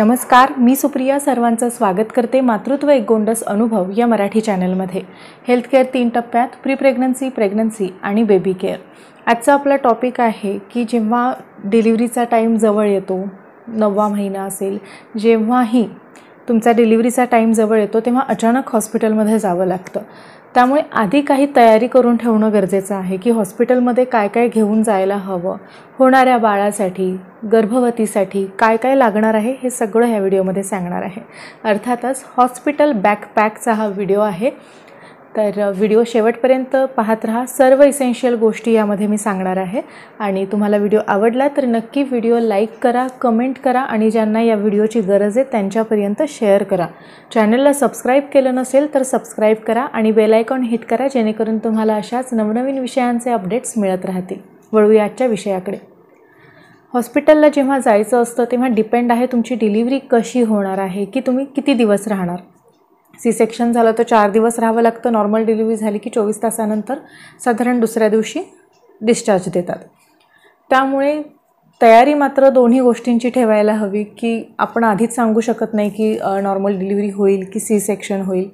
नमस्कार मी सुप्रिया सर्वांचं स्वागत करते मातृत्व एक गोंडस अनुभव या मराठी चॅनलमध्ये हेल्थकेअर तीन टप्प्यात प्री प्रेग्नन्सी प्रेग्नन्सी आणि बेबी केअर आजचा आपला टॉपिक आहे की जेव्हा डिलिव्हरीचा टाईम जवळ येतो नववा महिना असेल जेव्हाही तुमचा डिलिव्हरीचा टाईम जवळ येतो तेव्हा अचानक हॉस्पिटलमध्ये जावं लागतं त्यामुळे आधी काही तयारी करून ठेवणं गरजेचं आहे की हॉस्पिटलमध्ये काय काय घेऊन जायला हवं होणाऱ्या बाळासाठी गर्भवतीसाठी काय काय लागणार आहे हे सगळं ह्या व्हिडिओमध्ये सांगणार आहे अर्थातच हॉस्पिटल बॅकपॅकचा हा व्हिडिओ आहे तर व्हिडिओ शेवटपर्यंत पाहत राहा सर्व इसेन्शियल गोष्टी यामध्ये मी सांगणार आहे आणि तुम्हाला व्हिडिओ आवडला तर नक्की व्हिडिओ लाईक करा कमेंट करा आणि ज्यांना या व्हिडिओची गरज आहे त्यांच्यापर्यंत शेअर करा चॅनलला सबस्क्राईब केलं नसेल तर सबस्क्राईब करा आणि बेलायकॉन हिट करा जेणेकरून तुम्हाला अशाच नवनवीन विषयांचे अपडेट्स मिळत राहतील वळूया आजच्या विषयाकडे हॉस्पिटलला जेव्हा जायचं असतं तेव्हा डिपेंड आहे तुमची डिलिव्हरी कशी होणार आहे की तुम्ही किती दिवस राहणार सी सेक्शन झालं तर चार दिवस राहावं लागतं नॉर्मल डिलिव्हरी झाली की चोवीस तासानंतर साधारण दुसऱ्या दिवशी डिस्चार्ज देतात त्यामुळे तयारी मात्र दोन्ही गोष्टींची ठेवायला हवी की आपण आधीच सांगू शकत नाही की नॉर्मल डिलिव्हरी होईल की सी सेक्शन होईल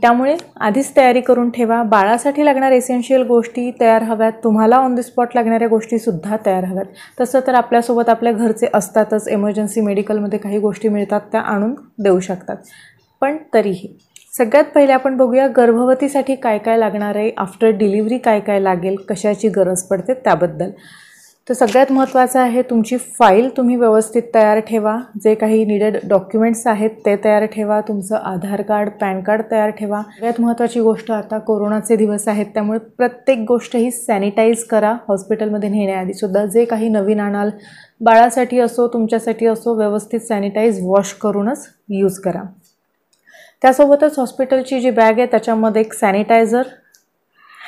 त्यामुळे आधीच तयारी करून ठेवा बाळासाठी लागणार एसेन्शियल गोष्टी तयार हव्यात तुम्हाला ऑन द स्पॉट लागणाऱ्या गोष्टीसुद्धा तयार हव्यात तसं तर आपल्यासोबत आपल्या घरचे असतातच इमर्जन्सी मेडिकलमध्ये काही गोष्टी मिळतात त्या आणून देऊ शकतात पण तरीही सगळ्यात पहिले आपण बघूया गर्भवतीसाठी काय काय लागणार आहे आफ्टर डिलिव्हरी काय काय लागेल कशाची गरज पडते त्याबद्दल तर सगळ्यात महत्त्वाचं आहे तुमची फाईल तुम्ही व्यवस्थित तयार ठेवा जे काही निडेड डॉक्युमेंट्स आहेत ते तयार ठेवा तुमचं आधार कार्ड पॅन कार्ड तयार ठेवा सगळ्यात महत्त्वाची गोष्ट आता कोरोनाचे दिवस आहेत त्यामुळे प्रत्येक गोष्ट ही सॅनिटाईज करा हॉस्पिटलमध्ये नेण्याआधी सुद्धा जे काही नवीन आणाल बाळासाठी असो तुमच्यासाठी असो व्यवस्थित सॅनिटाईज वॉश करूनच यूज करा त्यासोबतच हॉस्पिटलची जी बॅग आहे त्याच्यामध्ये एक सॅनिटायझर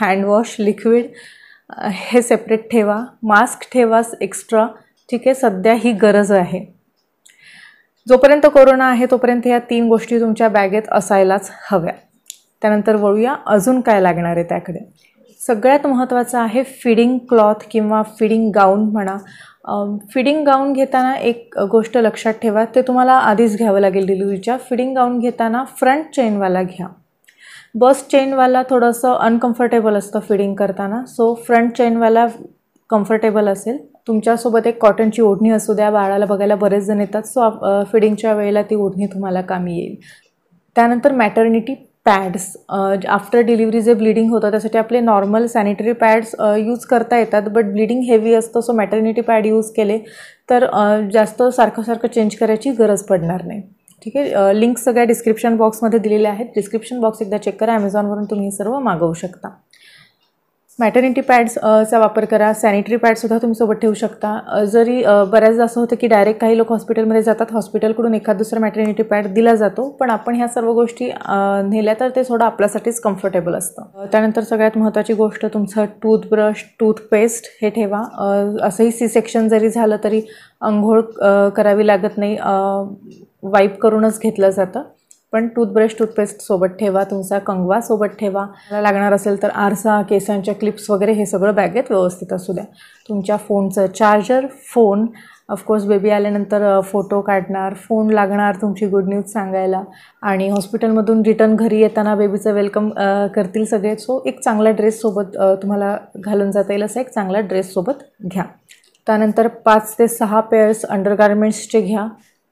हँडवॉश लिक्विड हे सेपरेट ठेवा मास्क ठेवा एक्स्ट्रा ठीक आहे सध्या ही गरज आहे जोपर्यंत कोरोना आहे तोपर्यंत ह्या तीन गोष्टी तुमच्या बॅगेत असायलाच हव्या त्यानंतर वळूया अजून काय लागणार आहे त्याकडे सगळ्यात महत्त्वाचं आहे फिडिंग क्लॉथ किंवा फिडिंग गाऊन म्हणा फिडिंग गाऊन घेताना एक गोष्ट लक्षात ठेवा ते तुम्हाला आधीच घ्यावं लागेल डिलिव्हरीच्या फिडिंग गाऊन घेताना फ्रंट चेनवाला घ्या बस चेनवाला थोडंसं अनकम्फर्टेबल असतं फिडिंग करताना सो फ्रंट चेनवाला कम्फर्टेबल असेल तुमच्यासोबत एक कॉटनची ओढणी असू द्या बाळाला बघायला बरेच जण येतात सो फिडिंगच्या वेळेला ती ओढणी तुम्हाला कामी येईल त्यानंतर मॅटर्निटी पॅड्स आफ्टर डिलिव्हरी जे ब्लिडिंग होतं त्यासाठी आपले नॉर्मल सॅनिटरी पॅड्स यूज करता येतात बट ब्लिडिंग हेवी असतं सो मॅटर्निटी पॅड यूज केले तर जास्त सारखं सारखं चेंज करायची गरज पडणार नाही ठीक आहे लिंक सगळ्या डिस्क्रिप्शन बॉक्समध्ये दिलेल्या आहेत डिस्क्रिप्शन बॉक्स एकदा चेक करा ॲमेझॉनवरून तुम्ही सर्व मागवू शकता मॅटर्निटी पॅड्सचा वापर करा सॅनिटरी पॅडसुद्धा तुम्ही सोबत ठेवू शकता जरी बऱ्याचदा असं होतं की डायरेक्ट काही लोक हॉस्पिटलमध्ये जातात हॉस्पिटलकडून एखाद दुसरा मॅटर्निटी पॅड दिला जातो पण आपण ह्या सर्व गोष्टी नेल्या तर ते थोडं आपल्यासाठीच कम्फर्टेबल असतं त्यानंतर सगळ्यात महत्त्वाची गोष्ट तुमचं टूथब्रश टूथपेस्ट हे ठेवा असंही सी सेक्शन जरी झालं तरी अंघोळ करावी लागत नाही वाईप करूनच घेतलं जातं पण टूथब्रश टूथपेस्ट सोबत ठेवा तुमचा कंगवा सोबत ठेवा मला लागणार असेल तर आरसा केसांच्या क्लिप्स वगैरे हे सगळं बॅगेत व्यवस्थित असू द्या तुमच्या फोनचं चार्जर फोन ऑफकोर्स बेबी आल्यानंतर फोटो काढणार फोन लागणार तुमची गुड न्यूज सांगायला आणि हॉस्पिटलमधून रिटर्न घरी येताना बेबीचं वेलकम करतील सगळे सो एक चांगला ड्रेस सोबत तुम्हाला घालून जाता येईल असा एक चांगला ड्रेस सोबत घ्या त्यानंतर पाच ते सहा पेअर्स अंडरगार्मेंट्सचे घ्या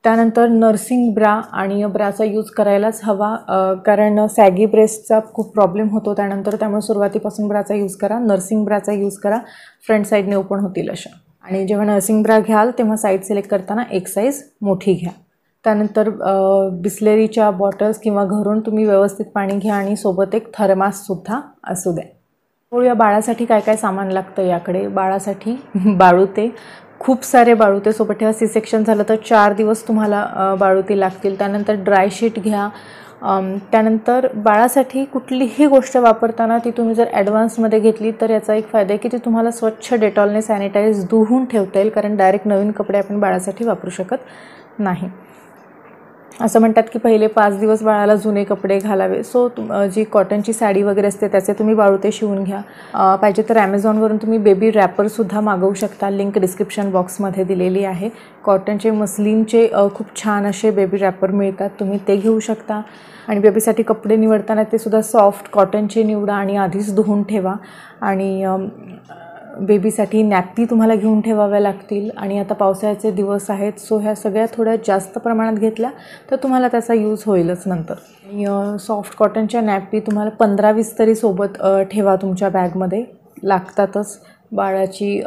त्यानंतर नर्सिंग ब्रा आणि ब्राचा यूज करायलाच हवा कारण सॅगी ब्रेस्टचा खूप प्रॉब्लेम होतो त्यानंतर त्यामुळे सुरुवातीपासून ब्राचा यूज करा नर्सिंग ब्राचा यूज करा फ्रंट साईडने ओपन होतील अशा आणि जेव्हा नर्सिंग ब्रा घ्याल तेव्हा साईज सिलेक्ट करताना एक साईज मोठी घ्या त्यानंतर बिस्लेरीच्या बॉटल्स किंवा घरून तुम्ही व्यवस्थित पाणी घ्या आणि सोबत एक थर्माससुद्धा असू द्या या बाळासाठी काय काय सामान लागतं याकडे बाळासाठी बाळूते खूप सारे बाळूते सोबत ठेवा सी सेक्शन झालं तर चार दिवस तुम्हाला बाळूते लागतील त्यानंतर ड्रायशीट घ्या त्यानंतर बाळासाठी कुठलीही गोष्ट वापरताना ती तुम्ही जर ॲडव्हान्समध्ये घेतली तर याचा एक फायदा आहे की ती तुम्हाला स्वच्छ डेटॉलने सॅनिटाईज धुवून ठेवता येईल कारण डायरेक्ट नवीन कपडे आपण बाळासाठी वापरू शकत नाही असं म्हणतात की पहिले पाच दिवस बाळाला जुने कपडे घालावे सो जी कॉटनची साडी वगैरे असते त्याचे तुम्ही ते शिवून घ्या पाहिजे तर ॲमेझॉनवरून तुम्ही बेबी रॅपरसुद्धा मागवू शकता लिंक डिस्क्रिप्शन बॉक्समध्ये दिलेली आहे कॉटनचे मस्लिनचे खूप छान असे बेबी रॅपर मिळतात तुम्ही ते घेऊ शकता आणि बेबीसाठी कपडे निवडताना ते सुद्धा सॉफ्ट कॉटनचे निवडा आणि आधीच धुवून ठेवा आणि बेबीसाठी नॅपी तुम्हाला घेऊन ठेवाव्या लागतील आणि आता पावसाळ्याचे दिवस आहेत सो ह्या सगळ्या थोड्या जास्त प्रमाणात घेतल्या तर तुम्हाला त्याचा यूज होईलच नंतर सॉफ्ट कॉटनच्या नॅपी तुम्हाला पंधरा वीस तरी सोबत ठेवा तुमच्या बॅगमध्ये लागतातच बाळाची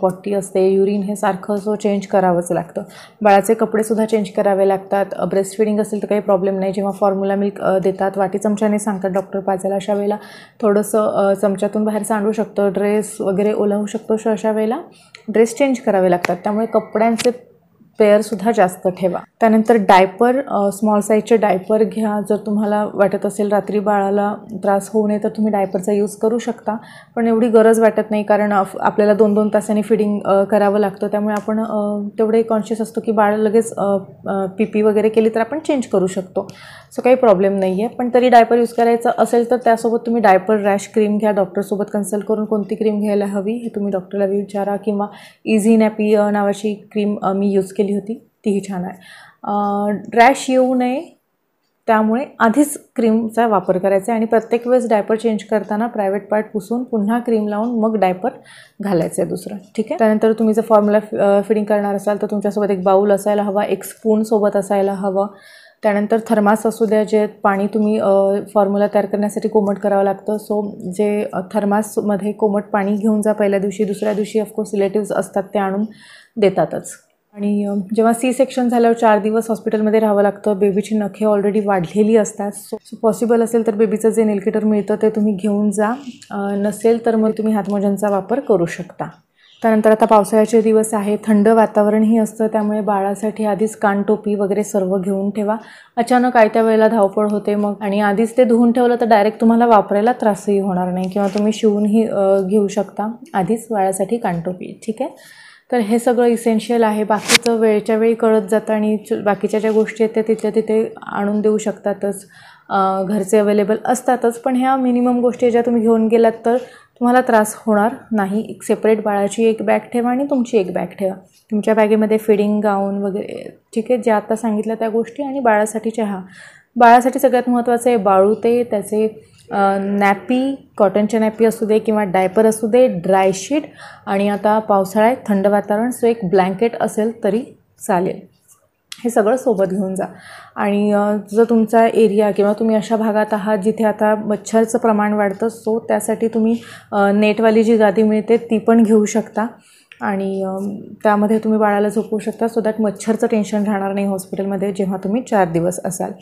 पॉट्टी असते युरिन हे सारखं सो चेंज करावंच लागतं बाळाचे कपडेसुद्धा चेंज करावे लागतात ब्रेस्ट फिडिंग असेल तर काही प्रॉब्लेम नाही जेव्हा फॉर्म्युला मिल्क देतात वाटी चमच्याने सांगतात डॉक्टर पाजायला अशा वेळेला थोडंसं चमच्यातून बाहेर सांडू शकतं ड्रेस वगैरे ओलावू शकतो अशा वेळेला ड्रेस चेंज करावे लागतात त्यामुळे कपड्यांचे पेअरसुद्धा जास्त ठेवा त्यानंतर डायपर स्मॉल साईजचे डायपर घ्या जर तुम्हाला वाटत असेल रात्री बाळाला त्रास होऊ नये तर तुम्ही डायपरचा यूज करू शकता पण एवढी गरज वाटत नाही कारण आपल्याला दोन दोन तासांनी फिडिंग करावं लागतं त्यामुळे आपण तेवढे कॉन्शियस असतो की बाळ लगेच पी पी वगैरे केली तर आपण चेंज करू शकतो सो काही प्रॉब्लेम नाही आहे पण तरी डायपर यूज करायचा असेल तर त्यासोबत तुम्ही डायपर रॅश क्रीम घ्या डॉक्टरसोबत कन्सल्ट करून कोणती क्रीम घ्यायला हवी हे तुम्ही डॉक्टरला विचारा किंवा इझी नॅपी नावाची क्रीम मी यूज केली केली होती तीही छान आहे रॅश येऊ नये त्यामुळे आधीच क्रीमचा वापर करायचा आहे आणि प्रत्येक वेळेस डायपर चेंज करताना प्रायव्हेट पार्ट पुसून पुन्हा क्रीम लावून मग डायपर घालायचं आहे दुसरं ठीक आहे त्यानंतर तुम्ही जर फॉर्म्युला फिडिंग करणार असाल तर तुमच्यासोबत एक बाऊल असायला हवा एक स्पून सोबत असायला हवं त्यानंतर थर्मास असू द्या जे पाणी तुम्ही फॉर्म्युला तयार करण्यासाठी कोमट करावं लागतं सो जे थर्मासमध्ये कोमट पाणी घेऊन जा पहिल्या दिवशी दुसऱ्या दिवशी ऑफकोर्स रिलेटिव्ज असतात ते आणून देतातच आणि जेव्हा सी सेक्शन झाल्यावर चार दिवस हॉस्पिटलमध्ये राहावं लागतं बेबीची नखे ऑलरेडी वाढलेली असतात सो सो पॉसिबल असेल तर बेबीचं जे नेलकिटर मिळतं ते तुम्ही घेऊन जा नसेल तर मग तुम्ही हातमोजनचा वापर करू शकता त्यानंतर आता पावसाळ्याचे दिवस आहे थंड वातावरणही असतं त्यामुळे बाळासाठी आधीच कानटोपी वगैरे सर्व घेऊन ठेवा अचानक आयत्या वेळेला धावपळ होते मग आणि आधीच ते धुवून ठेवलं तर डायरेक्ट तुम्हाला वापरायला त्रासही होणार नाही किंवा तुम्ही शिवूनही घेऊ शकता आधीच बाळासाठी कानटोपी ठीक आहे तर हे सगळं इसेन्शियल आहे बाकीचं वेळच्या वेळी कळत जातं आणि बाकीच्या ज्या गोष्टी आहेत त्या तिथल्या तिथे आणून देऊ शकतातच घरचे अवेलेबल असतातच पण ह्या मिनिमम गोष्टी ज्या तुम्ही घेऊन गेलात तर तुम्हाला त्रास होणार नाही एक सेपरेट बाळाची एक बॅग ठेवा आणि तुमची एक बॅग ठेवा तुमच्या बॅगेमध्ये फिडिंग गाऊन वगैरे ठीक आहे ज्या आता सांगितलं त्या गोष्टी आणि बाळासाठी चहा बाळासाठी सगळ्यात महत्त्वाचं आहे बाळू ते त्याचे नॅपी कॉटनच्या नॅपी असू दे किंवा डायपर असू दे ड्रायशीट आणि आता पावसाळा आहे थंड वातावरण सो एक ब्लँकेट असेल तरी चालेल हे सगळं सोबत घेऊन जा आणि जर तुमचा एरिया किंवा तुम्ही अशा भागात आहात जिथे आता मच्छरचं प्रमाण वाढतं सो त्यासाठी तुम्ही नेटवाली जी गादी मिळते ती पण घेऊ शकता आणि त्यामध्ये तुम्ही बाळाला झोपवू शकता सो दॅट मच्छरचं टेन्शन राहणार नाही हॉस्पिटलमध्ये जेव्हा तुम्ही चार दिवस असाल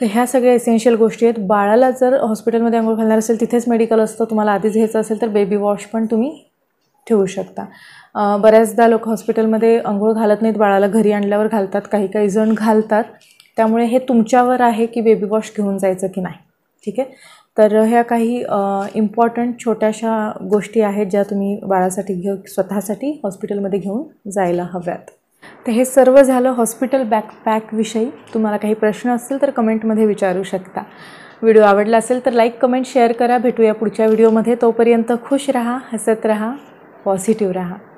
तर ह्या सगळ्या एसेन्शियल गोष्टी आहेत बाळाला जर हॉस्पिटलमध्ये आंघोळ घालणार असेल तिथेच मेडिकल असतं तुम्हाला आधीच घ्यायचं असेल तर बेबी वॉश पण तुम्ही ठेवू शकता बऱ्याचदा लोक हॉस्पिटलमध्ये अंघोळ घालत नाहीत बाळाला घरी आणल्यावर घालतात काही काही जण घालतात त्यामुळे हे तुमच्यावर आहे की बेबी वॉश घेऊन जायचं की नाही ठीक आहे तर ह्या काही इम्पॉर्टंट छोट्याशा गोष्टी आहेत ज्या तुम्ही बाळासाठी घेऊ स्वतःसाठी हॉस्पिटलमध्ये घेऊन जायला हव्यात तर हे सर्व झालं हॉस्पिटल बॅकपॅकविषयी तुम्हाला काही प्रश्न असतील तर कमेंटमध्ये विचारू शकता व्हिडिओ आवडला असेल तर लाईक कमेंट शेअर करा भेटूया पुढच्या व्हिडिओमध्ये तोपर्यंत खुश रहा हसत रहा पॉझिटिव्ह रहा